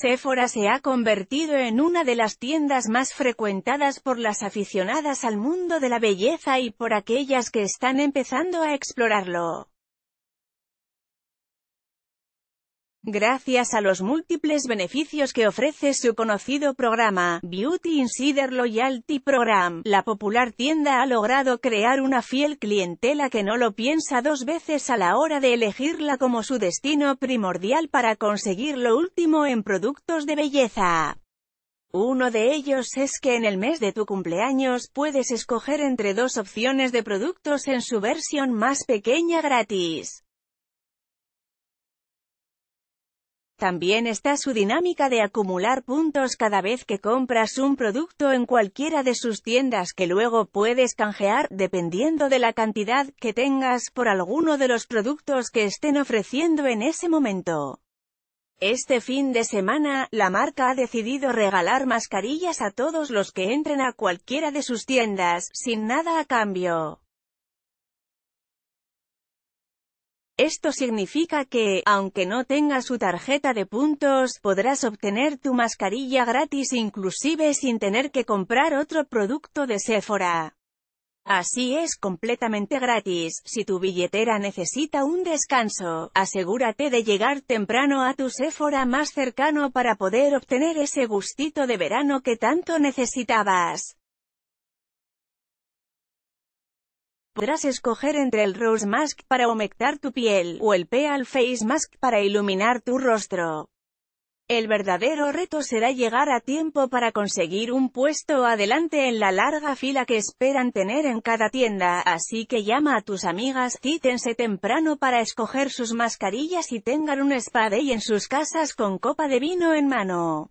Sephora se ha convertido en una de las tiendas más frecuentadas por las aficionadas al mundo de la belleza y por aquellas que están empezando a explorarlo. Gracias a los múltiples beneficios que ofrece su conocido programa, Beauty Insider Loyalty Program, la popular tienda ha logrado crear una fiel clientela que no lo piensa dos veces a la hora de elegirla como su destino primordial para conseguir lo último en productos de belleza. Uno de ellos es que en el mes de tu cumpleaños puedes escoger entre dos opciones de productos en su versión más pequeña gratis. También está su dinámica de acumular puntos cada vez que compras un producto en cualquiera de sus tiendas que luego puedes canjear dependiendo de la cantidad que tengas por alguno de los productos que estén ofreciendo en ese momento. Este fin de semana, la marca ha decidido regalar mascarillas a todos los que entren a cualquiera de sus tiendas, sin nada a cambio. Esto significa que, aunque no tengas su tarjeta de puntos, podrás obtener tu mascarilla gratis inclusive sin tener que comprar otro producto de Sephora. Así es completamente gratis, si tu billetera necesita un descanso, asegúrate de llegar temprano a tu Sephora más cercano para poder obtener ese gustito de verano que tanto necesitabas. Podrás escoger entre el Rose Mask para humectar tu piel o el Peal Face Mask para iluminar tu rostro. El verdadero reto será llegar a tiempo para conseguir un puesto adelante en la larga fila que esperan tener en cada tienda, así que llama a tus amigas, títense temprano para escoger sus mascarillas y tengan un spa y en sus casas con copa de vino en mano.